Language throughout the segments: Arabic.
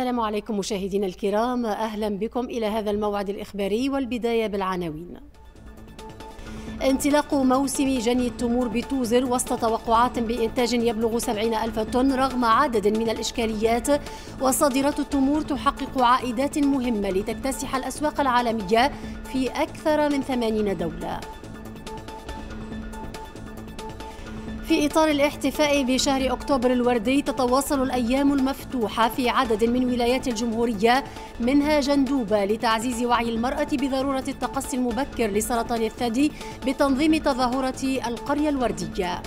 السلام عليكم مشاهدينا الكرام اهلا بكم الى هذا الموعد الاخباري والبدايه بالعناوين انطلاق موسم جني التمور بتوزر وسط توقعات بإنتاج يبلغ 70 ألف طن رغم عدد من الإشكاليات وصادرات التمور تحقق عائدات مهمة لتكتسح الأسواق العالمية في أكثر من 80 دولة في إطار الاحتفاء بشهر أكتوبر الوردي تتواصل الأيام المفتوحة في عدد من ولايات الجمهورية منها جندوبة لتعزيز وعي المرأة بضرورة التقصي المبكر لسرطان الثدي بتنظيم تظاهرة القرية الوردية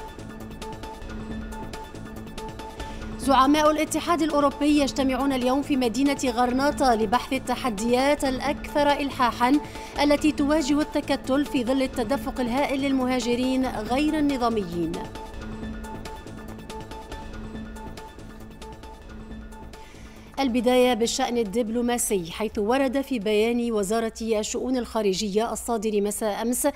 زعماء الاتحاد الأوروبي يجتمعون اليوم في مدينة غرناطة لبحث التحديات الأكثر إلحاحا التي تواجه التكتل في ظل التدفق الهائل للمهاجرين غير النظاميين البداية بالشأن الدبلوماسي حيث ورد في بيان وزارة الشؤون الخارجية الصادر مساء أمس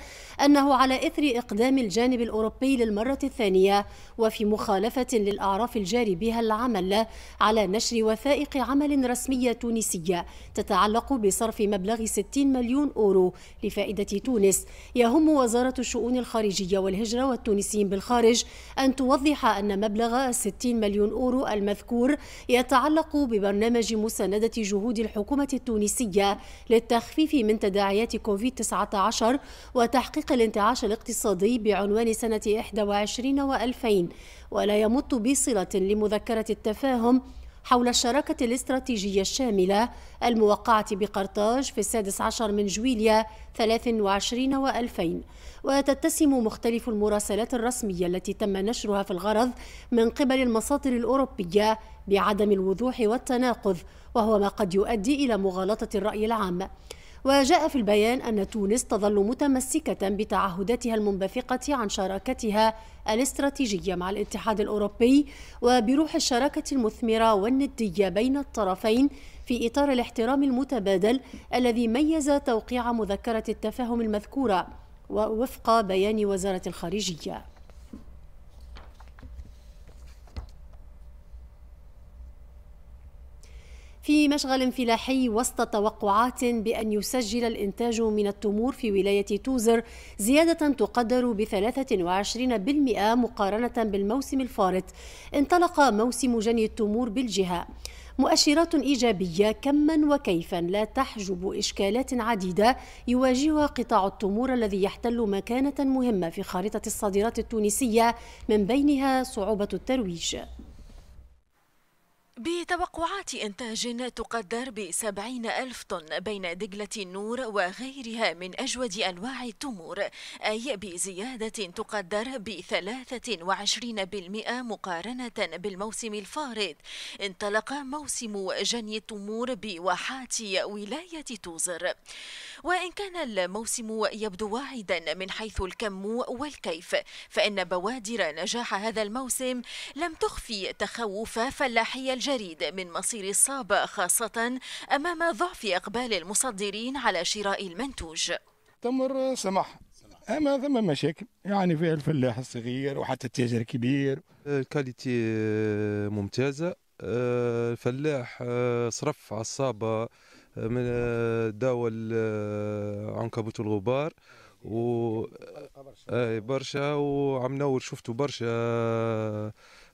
أنه على إثر إقدام الجانب الأوروبي للمرة الثانية وفي مخالفة للأعراف الجاري بها العمل على نشر وثائق عمل رسمية تونسية تتعلق بصرف مبلغ 60 مليون أورو لفائدة تونس يهم وزارة الشؤون الخارجية والهجرة والتونسيين بالخارج أن توضح أن مبلغ 60 مليون أورو المذكور يتعلق ببرنامج برنامج مساندة جهود الحكومة التونسية للتخفيف من تداعيات كوفيد-19 وتحقيق الانتعاش الاقتصادي بعنوان سنة 21 و2000 ولا يمت بصلة لمذكرة التفاهم حول الشراكة الاستراتيجية الشاملة الموقعة بقرطاج في السادس عشر من جويليا 23 و2000 وتتسم مختلف المراسلات الرسمية التي تم نشرها في الغرض من قبل المصادر الأوروبية بعدم الوضوح والتناقض وهو ما قد يؤدي إلى مغالطة الرأي العام وجاء في البيان أن تونس تظل متمسكة بتعهداتها المنبثقة عن شراكتها الاستراتيجية مع الاتحاد الأوروبي وبروح الشراكة المثمرة والندية بين الطرفين في إطار الاحترام المتبادل الذي ميز توقيع مذكرة التفاهم المذكورة ووفق بيان وزارة الخارجية في مشغل فلاحي وسط توقعات بأن يسجل الإنتاج من التمور في ولاية توزر زيادة تقدر ب 23% مقارنة بالموسم الفارط انطلق موسم جني التمور بالجهة مؤشرات إيجابية كما وكيفا لا تحجب إشكالات عديدة يواجهها قطاع التمور الذي يحتل مكانة مهمة في خارطة الصادرات التونسية من بينها صعوبة الترويج بتوقعات إنتاج تقدر بسبعين ألف طن بين دجلة النور وغيرها من أجود أنواع التمور أي بزيادة تقدر بثلاثة وعشرين بالمئة مقارنة بالموسم الفارط انطلق موسم جني التمور بواحات ولاية توزر وإن كان الموسم يبدو واعدا من حيث الكم والكيف فإن بوادر نجاح هذا الموسم لم تخفي تخوف فلاحي الجنة الجريد من مصير الصاب خاصة أمام ضعف أقبال المصدرين على شراء المنتوج تمر سمح اما ثم مشاكل يعني فيها الفلاح الصغير وحتى التاجر الكبير الكاليتي آه، ممتازه آه، الفلاح آه، صرف على الصابه من داوى عنكبوت الغبار و برشا وعم نور شفتوا برشا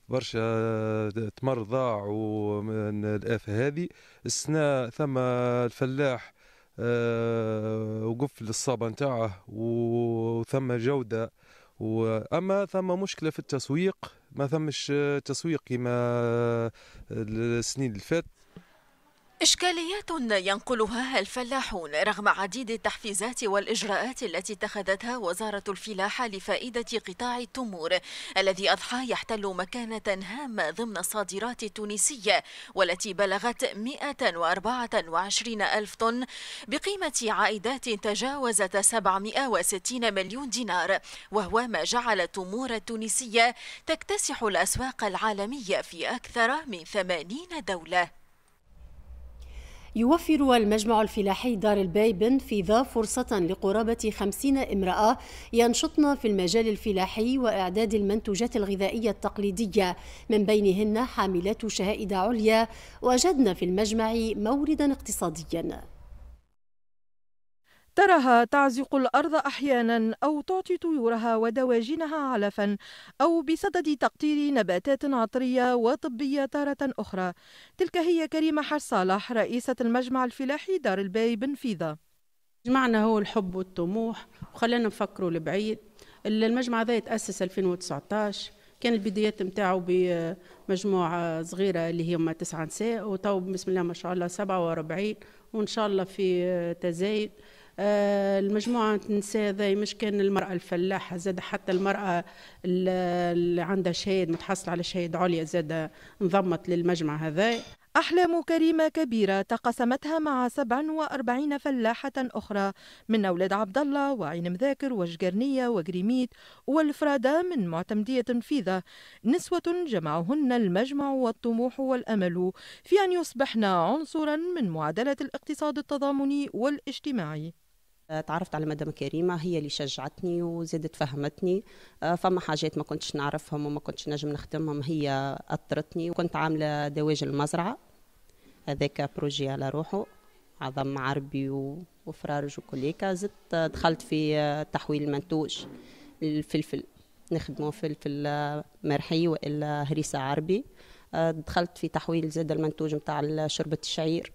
برشا تمر ضاع ومن الآفة هذه السنة ثم الفلاح آه، وقف للصابة نتاعه وثم جودة واما ثم مشكله في التسويق ما ثمش تسويق كما السنين اللي فات إشكاليات ينقلها الفلاحون رغم عديد التحفيزات والإجراءات التي اتخذتها وزارة الفلاحة لفائدة قطاع التمور الذي أضحى يحتل مكانة هامة ضمن الصادرات التونسية والتي بلغت 124 ألف طن بقيمة عائدات تجاوزت 760 مليون دينار وهو ما جعل التمور التونسية تكتسح الأسواق العالمية في أكثر من 80 دولة يوفر المجمع الفلاحي دار البيبن في ذا فرصة لقرابة خمسين امرأة ينشطن في المجال الفلاحي وإعداد المنتوجات الغذائية التقليدية من بينهن حاملات شهائد عليا وجدن في المجمع موردا اقتصاديا تراها تعزق الأرض أحيانا أو تعطي طيورها ودواجنها علفا أو بصدد تقطير نباتات عطرية وطبية تارة أخرى تلك هي كريمة حرصالح رئيسة المجمع الفلاحي دار الباي بن فيضة جمعنا هو الحب والطموح وخلينا نفكروا لبعيد المجمع هذا يتأسس 2019 كان البدايات نتاعو بمجموعة صغيرة اللي هما تسعة نساء وتو بسم الله ما شاء الله سبعة وأربعين وإن شاء الله في تزايد آه، المجموعة النساء ذي مش كان المرأة الفلاحة زاد حتى المرأة اللي عندها شهاد متحصلة على شهاد عليا زاد انضمت للمجمع هذا أحلام كريمة كبيرة تقاسمتها مع 47 فلاحة أخرى من أولاد عبد الله وعين مذاكر وشقرنية وجريميت والفرادة من معتمدية تنفيذة نسوة جمعهن المجمع والطموح والأمل في أن يصبحن عنصرا من معادلة الاقتصاد التضامني والاجتماعي تعرفت على مدام كريمة هي اللي شجعتني وزادت فهمتني آه، فما حاجات ما كنتش نعرفهم وما كنتش نجم نخدمهم هي أطرتني وكنت عاملة دواج المزرعة هذاك بروجي على روحه عظم عربي وفرارج وكليكا زدت آه، دخلت في آه، تحويل المنتوج الفلفل نخدمه فلفل مرحي والا هريسه عربي دخلت في تحويل زاد المنتوج نتاع شربه الشعير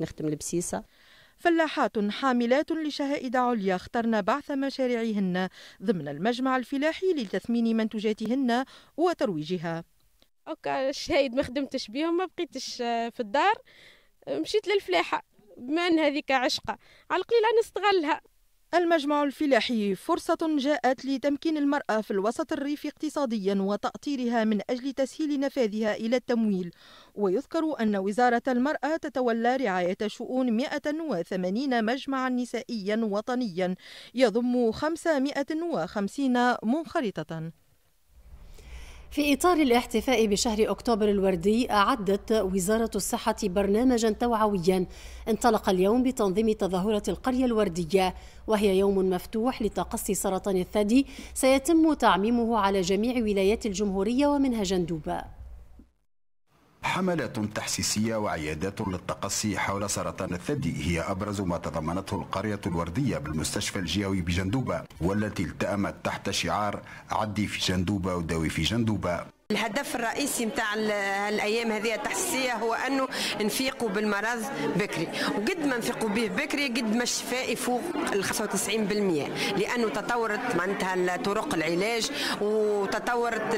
نخدم البسيسه فلاحات حاملات لشهائد عليا اخترن بعث مشاريعهن ضمن المجمع الفلاحي لتثمين منتوجاتهن وترويجها أوكا الشهايد ما خدمتش بيهم ما بقيتش آه، في الدار مشيت للفلاحة بما أن هذيك عشقة على القليله نستغلها المجمع الفلاحي فرصة جاءت لتمكين المرأة في الوسط الريفي اقتصاديا وتأطيرها من أجل تسهيل نفاذها إلى التمويل ويذكر أن وزارة المرأة تتولى رعاية شؤون 180 مجمعا نسائيا وطنيا يضم 550 منخرطة في إطار الاحتفاء بشهر أكتوبر الوردي أعدت وزارة الصحة برنامجا توعويا انطلق اليوم بتنظيم تظاهرة القرية الوردية وهي يوم مفتوح لتقصي سرطان الثدي سيتم تعميمه على جميع ولايات الجمهورية ومنها جندوبة حملات تحسيسية وعيادات للتقصي حول سرطان الثدي هي أبرز ما تضمنته القرية الوردية بالمستشفى الجيوي بجندوبة والتي التأمت تحت شعار عدي في جندوبة وداوي في جندوبة الهدف الرئيسي نتاع الايام هذه التحسيسيه هو انه نفيقوا بالمرض بكري وقد ما نفيقوا به بكري قد ما الشفاء يفوق ال 95% لانه تطورت معناتها طرق العلاج وتطورت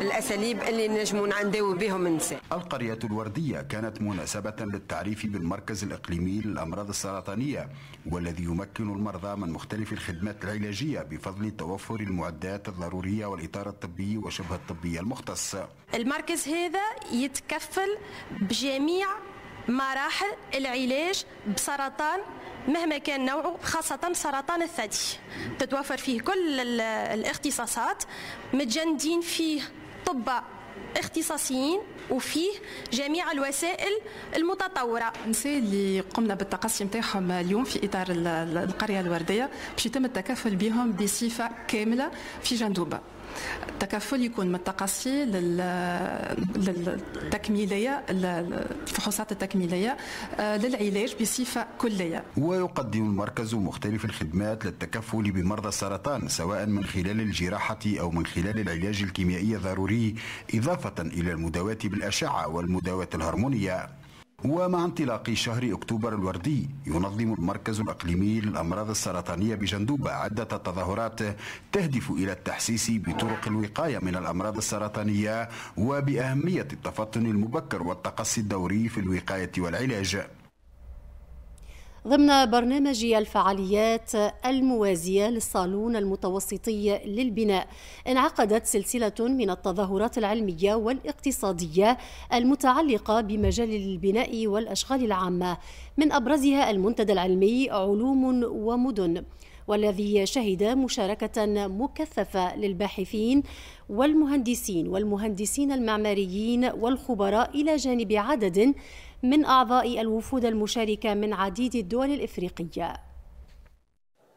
الاساليب اللي نجموا نعنداو بهم النساء. القريه الورديه كانت مناسبه للتعريف بالمركز الاقليمي للامراض السرطانيه والذي يمكن المرضى من مختلف الخدمات العلاجيه بفضل توفر المعدات الضروريه والاطار الطبي وشبه الطبي المختص المركز هذا يتكفل بجميع مراحل العلاج بسرطان مهما كان نوعه خاصة سرطان الثدي تتوفر فيه كل الاختصاصات متجندين فيه طباء اختصاصيين وفيه جميع الوسائل المتطوره. النساء اللي قمنا بالتقسيم نتاعهم اليوم في اطار القريه الورديه باش يتم التكفل بهم بصفه كامله في جندوبه. التكفل يكون من التقصي للتكميليه الفحوصات التكميليه آه، للعلاج بصفه كليه. ويقدم المركز مختلف الخدمات للتكفل بمرضى السرطان سواء من خلال الجراحه او من خلال العلاج الكيميائي الضروري اضافه الى المداواه بالاشعه والمداواه الهرمونيه ومع انطلاق شهر أكتوبر الوردي ينظم المركز الأقليمي للأمراض السرطانية بجندوبة عدة تظاهرات تهدف إلى التحسيس بطرق الوقاية من الأمراض السرطانية وبأهمية التفطن المبكر والتقصي الدوري في الوقاية والعلاج ضمن برنامج الفعاليات الموازية للصالون المتوسطي للبناء انعقدت سلسلة من التظاهرات العلمية والاقتصادية المتعلقة بمجال البناء والأشغال العامة من أبرزها المنتدى العلمي علوم ومدن والذي شهد مشاركة مكثفة للباحثين والمهندسين والمهندسين المعماريين والخبراء إلى جانب عدد من أعضاء الوفود المشاركة من عديد الدول الإفريقية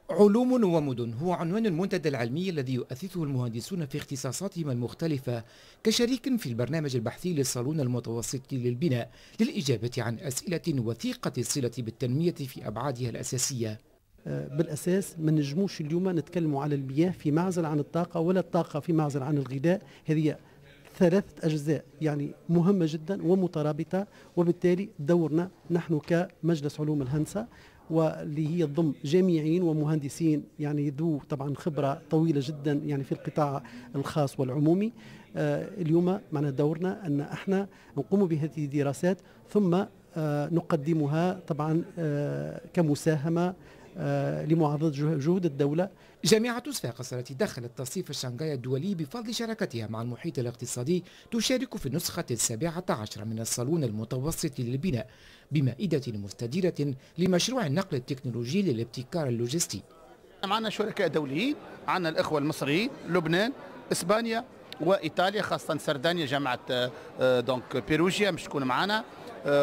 علوم ومدن هو عنوان المنتدى العلمي الذي يؤسسه المهندسون في اختصاصاتهم المختلفة كشريك في البرنامج البحثي للصالون المتوسط للبناء للإجابة عن أسئلة وثيقة الصلة بالتنمية في أبعادها الأساسية بالأساس ما نجموش اليوم نتكلموا على المياه في معزل عن الطاقة ولا الطاقة في معزل عن الغذاء هذه ثلاثة أجزاء يعني مهمة جدا ومترابطة وبالتالي دورنا نحن كمجلس علوم الهندسة واللي هي تضم جامعيين ومهندسين يعني ذو طبعا خبره طويله جدا يعني في القطاع الخاص والعمومي آه اليوم معنا دورنا ان احنا نقوم بهذه الدراسات ثم آه نقدمها طبعا آه كمساهمه آه، لمعارضة جهود الدولة جامعة صفاقس التي دخلت تصنيف شنغهاي الدولي بفضل شراكتها مع المحيط الاقتصادي تشارك في النسخة السابعة عشر من الصالون المتوسط للبناء بمائدة مستديرة لمشروع النقل التكنولوجي للابتكار اللوجستي معنا شركاء دوليين عنا الإخوة المصريين لبنان إسبانيا وإيطاليا خاصة سردانيا جامعة آه، آه، دونك بيروجيا مش تكون معنا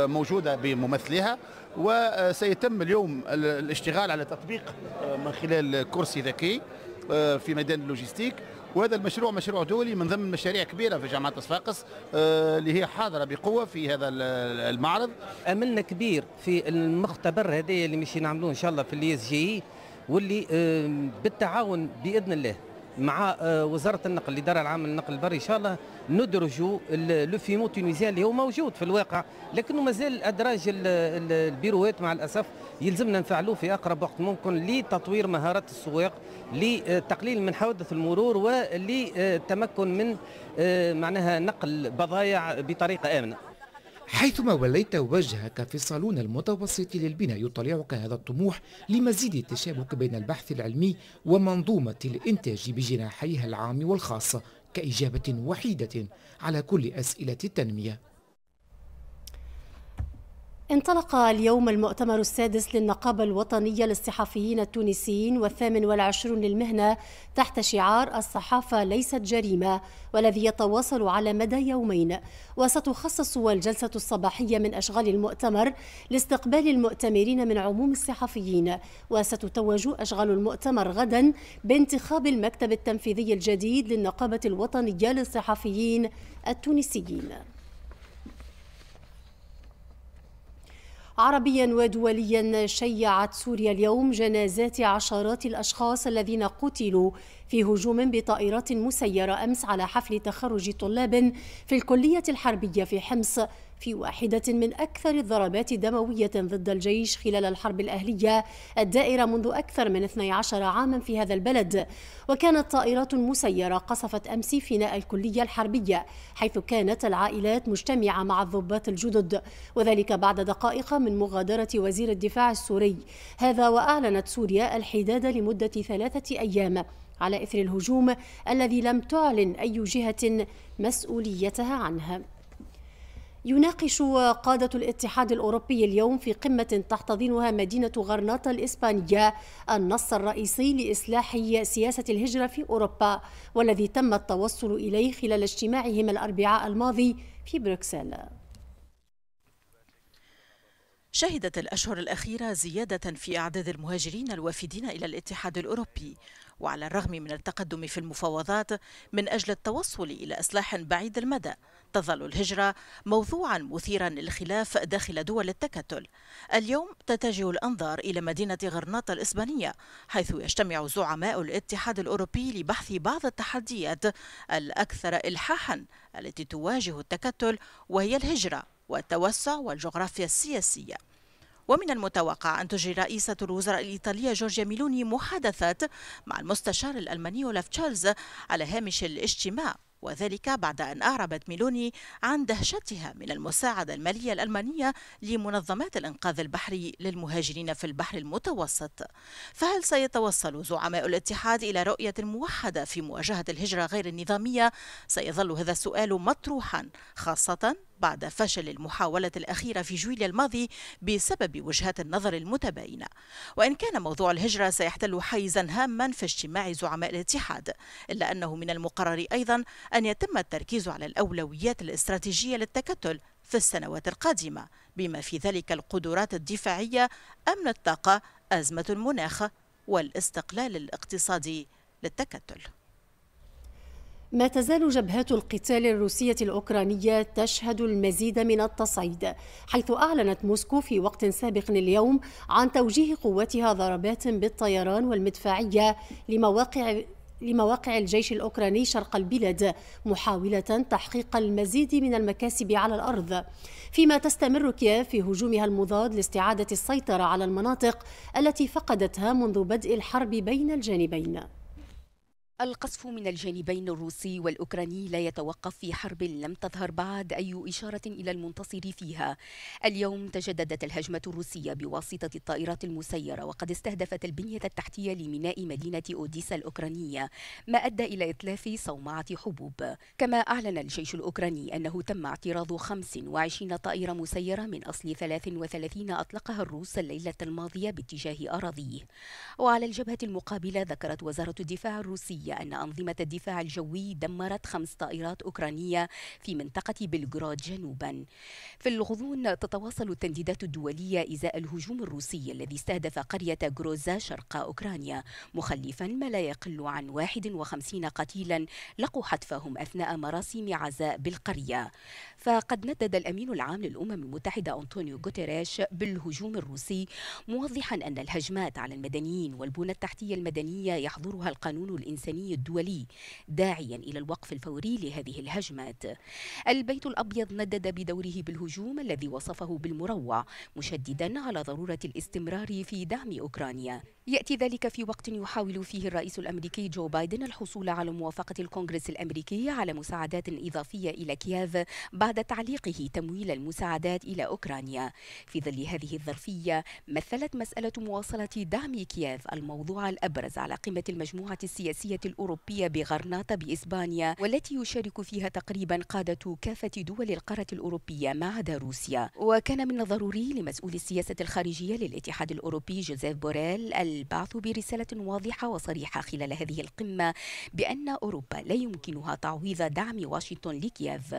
موجودة بممثليها وسيتم اليوم الاشتغال على تطبيق آه، من خلال كرسي ذكي آه، في ميدان اللوجستيك وهذا المشروع مشروع دولي من ضمن مشاريع كبيره في جامعه صفاقس آه، اللي هي حاضره بقوه في هذا المعرض املنا كبير في المختبر هذايا اللي مشي نعملوه ان شاء الله في اليس جي e e، واللي بالتعاون باذن الله مع آه، وزاره النقل الاداره العامه للنقل البري ان شاء الله ندرجوا لو فيمو تونيزيان اللي هو موجود في الواقع لكنه مازال ادراج البيروات مع الاسف يلزمنا نفعلوه في اقرب وقت ممكن لتطوير مهارات السواق لتقليل من حوادث المرور وللتمكن من آه، معناها نقل بضائع بطريقه امنه حيثما وليت وجهك في صالون المتوسط للبناء يطلعك هذا الطموح لمزيد التشابك بين البحث العلمي ومنظومة الإنتاج بجناحيها العام والخاص كإجابة وحيدة على كل أسئلة التنمية انطلق اليوم المؤتمر السادس للنقابة الوطنية للصحفيين التونسيين والثامن والعشرون للمهنة تحت شعار الصحافة ليست جريمة والذي يتواصل على مدى يومين وستخصص الجلسة الصباحية من أشغال المؤتمر لاستقبال المؤتمرين من عموم الصحفيين وستتوج أشغال المؤتمر غدا بانتخاب المكتب التنفيذي الجديد للنقابة الوطنية للصحفيين التونسيين عربيا ودوليا شيعت سوريا اليوم جنازات عشرات الأشخاص الذين قتلوا في هجوم بطائرات مسيرة أمس على حفل تخرج طلاب في الكلية الحربية في حمص في واحدة من أكثر الضربات دموية ضد الجيش خلال الحرب الأهلية الدائرة منذ أكثر من 12 عاما في هذا البلد وكانت طائرات مسيرة قصفت أمس فناء الكلية الحربية حيث كانت العائلات مجتمعة مع الضباط الجدد وذلك بعد دقائق من مغادرة وزير الدفاع السوري هذا وأعلنت سوريا الحداد لمدة ثلاثة أيام على إثر الهجوم الذي لم تعلن أي جهة مسؤوليتها عنها يناقش قادة الاتحاد الأوروبي اليوم في قمة تحتضنها مدينة غرناطة الإسبانية النص الرئيسي لإصلاح سياسة الهجرة في أوروبا والذي تم التوصل إليه خلال اجتماعهم الأربعاء الماضي في بروكسل شهدت الأشهر الأخيرة زيادة في أعداد المهاجرين الوافدين إلى الاتحاد الأوروبي وعلى الرغم من التقدم في المفاوضات من أجل التوصل إلى إصلاح بعيد المدى تظل الهجرة موضوعا مثيرا للخلاف داخل دول التكتل اليوم تتجه الأنظار إلى مدينة غرناطة الإسبانية حيث يجتمع زعماء الاتحاد الأوروبي لبحث بعض التحديات الأكثر إلحاحا التي تواجه التكتل وهي الهجرة والتوسع والجغرافيا السياسية ومن المتوقع أن تجري رئيسة الوزراء الإيطالية جورجيا ميلوني محادثات مع المستشار الألماني أولاف تشارلز على هامش الاجتماع وذلك بعد أن أعربت ميلوني عن دهشتها من المساعدة المالية الألمانية لمنظمات الإنقاذ البحري للمهاجرين في البحر المتوسط فهل سيتوصل زعماء الاتحاد إلى رؤية موحدة في مواجهة الهجرة غير النظامية؟ سيظل هذا السؤال مطروحا خاصة بعد فشل المحاولة الأخيرة في جويليا الماضي بسبب وجهات النظر المتباينة وإن كان موضوع الهجرة سيحتل حيزا هاما في اجتماع زعماء الاتحاد إلا أنه من المقرر أيضا أن يتم التركيز على الأولويات الاستراتيجية للتكتل في السنوات القادمة بما في ذلك القدرات الدفاعية أمن الطاقة أزمة المناخ والاستقلال الاقتصادي للتكتل ما تزال جبهات القتال الروسية الأوكرانية تشهد المزيد من التصعيد حيث أعلنت موسكو في وقت سابق اليوم عن توجيه قواتها ضربات بالطيران والمدفعية لمواقع لمواقع الجيش الأوكراني شرق البلاد محاولة تحقيق المزيد من المكاسب على الأرض فيما تستمر كييف في هجومها المضاد لاستعادة السيطرة على المناطق التي فقدتها منذ بدء الحرب بين الجانبين القصف من الجانبين الروسي والاوكراني لا يتوقف في حرب لم تظهر بعد اي اشاره الى المنتصر فيها. اليوم تجددت الهجمه الروسيه بواسطه الطائرات المسيره وقد استهدفت البنيه التحتيه لميناء مدينه اوديسا الاوكرانيه، ما ادى الى اتلاف صومعه حبوب. كما اعلن الجيش الاوكراني انه تم اعتراض 25 طائره مسيره من اصل 33 اطلقها الروس الليله الماضيه باتجاه اراضيه. وعلى الجبهه المقابله ذكرت وزاره الدفاع الروسيه الروسية أن أنظمة الدفاع الجوي دمرت خمس طائرات أوكرانية في منطقة بلغراد جنوبا في الغضون تتواصل التنديدات الدولية إزاء الهجوم الروسي الذي استهدف قرية غروزا شرق أوكرانيا مخلفا ما لا يقل عن 51 قتيلا لقوا حتفهم أثناء مراسم عزاء بالقرية فقد ندد الأمين العام للأمم المتحدة أنطونيو غوتيريش بالهجوم الروسي موضحا أن الهجمات على المدنيين والبنى التحتية المدنية يحظرها القانون الإنساني الدولي داعيا إلى الوقف الفوري لهذه الهجمات البيت الأبيض ندد بدوره بالهجوم الذي وصفه بالمروع مشددا على ضرورة الاستمرار في دعم أوكرانيا يأتي ذلك في وقت يحاول فيه الرئيس الأمريكي جو بايدن الحصول على موافقة الكونغرس الأمريكي على مساعدات إضافية إلى كييف بعد بعد تعليقه تمويل المساعدات إلى أوكرانيا في ظل هذه الظرفية مثلت مسألة مواصلة دعم كييف الموضوع الأبرز على قمة المجموعة السياسية الأوروبية بغرناطة بإسبانيا والتي يشارك فيها تقريبا قادة كافة دول القارة الأوروبية ما عدا روسيا وكان من الضروري لمسؤول السياسة الخارجية للاتحاد الأوروبي جوزيف بوريل البعث برسالة واضحة وصريحة خلال هذه القمة بأن أوروبا لا يمكنها تعويض دعم واشنطن لكييف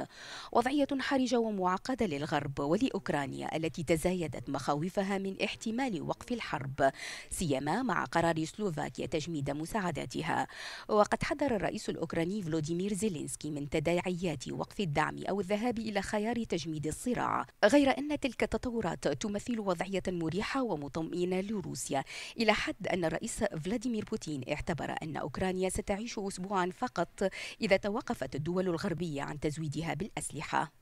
وضعية حرجة ومعقدة للغرب ولأوكرانيا التي تزايدت مخاوفها من احتمال وقف الحرب سيما مع قرار سلوفاكيا تجميد مساعداتها وقد حذر الرئيس الأوكراني فلوديمير زيلينسكي من تداعيات وقف الدعم أو الذهاب إلى خيار تجميد الصراع غير أن تلك التطورات تمثل وضعية مريحة ومطمئنة لروسيا إلى حد أن الرئيس فلاديمير بوتين اعتبر أن أوكرانيا ستعيش أسبوعا فقط إذا توقفت الدول الغربية عن تزويدها بالأسلحة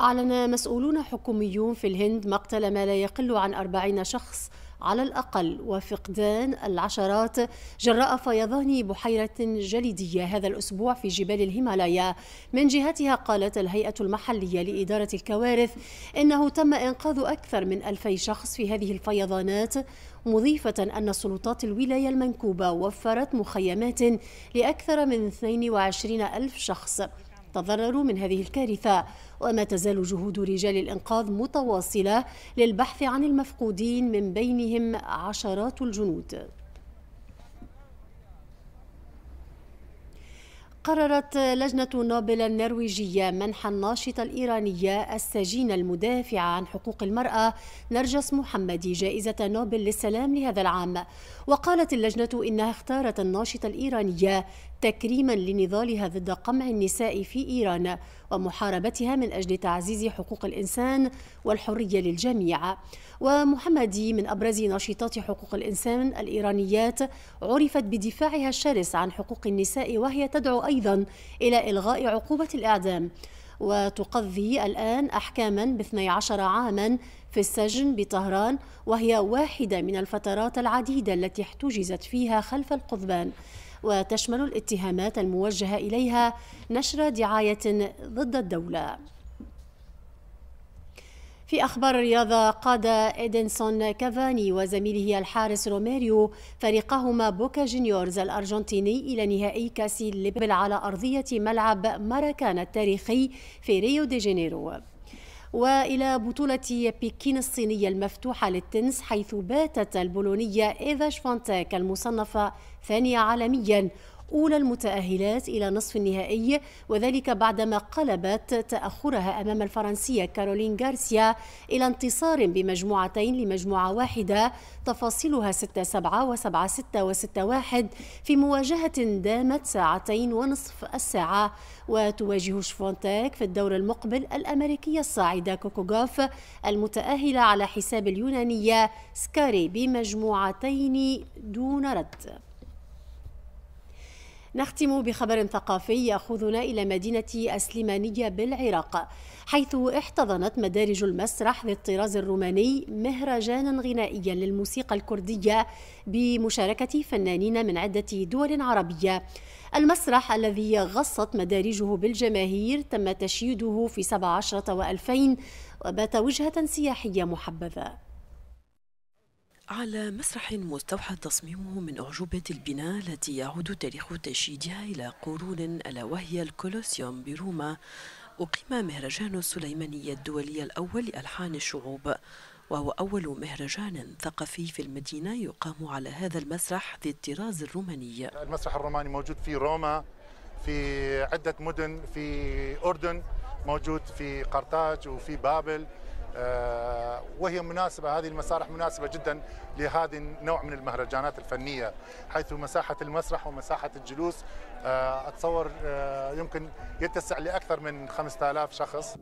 أعلن مسؤولون حكوميون في الهند مقتل ما لا يقل عن أربعين شخص على الأقل وفقدان العشرات جراء فيضان بحيرة جليدية هذا الأسبوع في جبال الهيمالايا من جهتها قالت الهيئة المحلية لإدارة الكوارث إنه تم إنقاذ أكثر من ألفي شخص في هذه الفيضانات مضيفة أن سلطات الولاية المنكوبة وفرت مخيمات لأكثر من 22 ألف شخص تضرروا من هذه الكارثة وما تزال جهود رجال الإنقاذ متواصلة للبحث عن المفقودين من بينهم عشرات الجنود قررت لجنة نوبل النرويجية منح الناشطة الإيرانية السجينة المدافعة عن حقوق المرأة نرجس محمدي جائزة نوبل للسلام لهذا العام وقالت اللجنة إنها اختارت الناشطة الإيرانية تكريما لنضالها ضد قمع النساء في إيران ومحاربتها من أجل تعزيز حقوق الإنسان والحرية للجميع ومحمدي من أبرز ناشطات حقوق الإنسان الإيرانيات عرفت بدفاعها الشرس عن حقوق النساء وهي تدعو أيضا إلى إلغاء عقوبة الإعدام وتقضي الآن أحكاما ب 12 عاما في السجن بطهران وهي واحدة من الفترات العديدة التي احتجزت فيها خلف القضبان وتشمل الاتهامات الموجهة إليها نشر دعاية ضد الدولة في أخبار الرياضة قاد إيدنسون كافاني وزميله الحارس روميريو فريقهما بوكا جونيورز الأرجنتيني إلى نهائي كأس ليبل على أرضية ملعب ماراكانا التاريخي في ريو دي جانيرو وإلى بطولة بكين الصينية المفتوحة للتنس حيث باتت البولونية ايفا شفانتاك المصنفة ثانية عالميا أولى المتأهلات إلى نصف النهائي وذلك بعدما قلبت تأخرها أمام الفرنسية كارولين غارسيا إلى انتصار بمجموعتين لمجموعة واحدة تفاصيلها 6 7 و 7 6 و 6 1 في مواجهة دامت ساعتين ونصف الساعة وتواجه شفونتاك في الدور المقبل الأمريكية الصاعدة كوكوغوف المتأهلة على حساب اليونانية سكاري بمجموعتين دون رد نختم بخبر ثقافي يأخذنا إلى مدينة السليمانية بالعراق حيث احتضنت مدارج المسرح ذي الطراز الروماني مهرجانا غنائيا للموسيقى الكردية بمشاركة فنانين من عدة دول عربية المسرح الذي غصت مدارجه بالجماهير تم تشييده في 17 و2000 وبات وجهة سياحية محببة على مسرح مستوحى تصميمه من أعجوبة البناء التي يعود تاريخ تشييدها إلى قرون ألا وهي الكولوسيوم بروما أقيم مهرجان السليمانية الدولي الأول لألحان الشعوب وهو أول مهرجان ثقافي في المدينة يقام على هذا المسرح ذي الطراز الروماني المسرح الروماني موجود في روما في عدة مدن في أردن موجود في قرطاج وفي بابل آه، وهي مناسبة هذه المسارح مناسبة جدا لهذا النوع من المهرجانات الفنية حيث مساحة المسرح ومساحة الجلوس آه، أتصور آه، يمكن يتسع لأكثر من 5000 شخص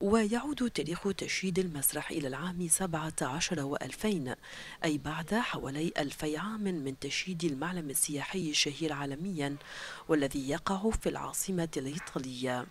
ويعود تاريخ تشييد المسرح إلى العام 17 و2000 أي بعد حوالي 2000 عام من تشييد المعلم السياحي الشهير عالميا والذي يقع في العاصمة الإيطالية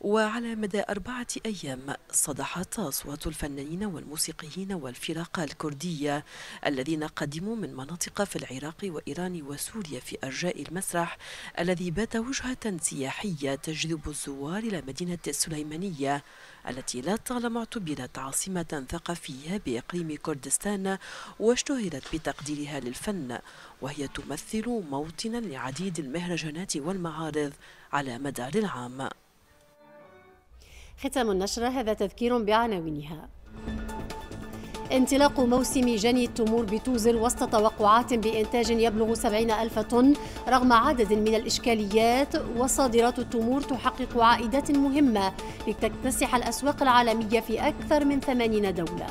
وعلى مدى أربعة أيام صدحت أصوات الفنانين والموسيقيين والفرق الكردية الذين قدموا من مناطق في العراق وإيران وسوريا في أرجاء المسرح الذي بات وجهة سياحية تجذب الزوار إلى مدينة السليمانية التي لا طالما اعتبرت عاصمة ثقافية بإقليم كردستان واشتهرت بتقديرها للفن وهي تمثل موطنا لعديد المهرجانات والمعارض على مدار العام ختام النشرة هذا تذكير بعناوينها انطلاق موسم جني التمور بتوزل وسط توقعات بإنتاج يبلغ 70 ألف طن رغم عدد من الإشكاليات وصادرات التمور تحقق عائدات مهمة لتكتسح الأسواق العالمية في أكثر من 80 دولة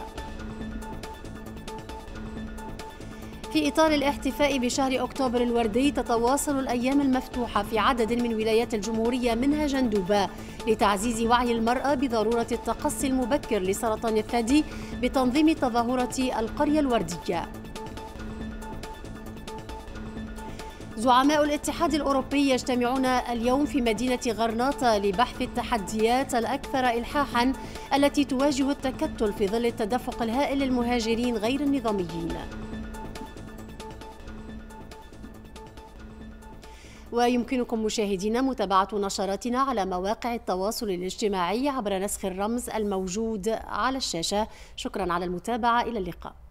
في إطار الاحتفاء بشهر أكتوبر الوردي تتواصل الأيام المفتوحة في عدد من ولايات الجمهورية منها جندوبة لتعزيز وعي المرأة بضرورة التقصي المبكر لسرطان الثدي بتنظيم تظاهرة القرية الوردية زعماء الاتحاد الأوروبي يجتمعون اليوم في مدينة غرناطة لبحث التحديات الأكثر إلحاحا التي تواجه التكتل في ظل التدفق الهائل للمهاجرين غير النظاميين ويمكنكم مشاهدينا متابعة نشراتنا على مواقع التواصل الاجتماعي عبر نسخ الرمز الموجود على الشاشة شكرا على المتابعة إلى اللقاء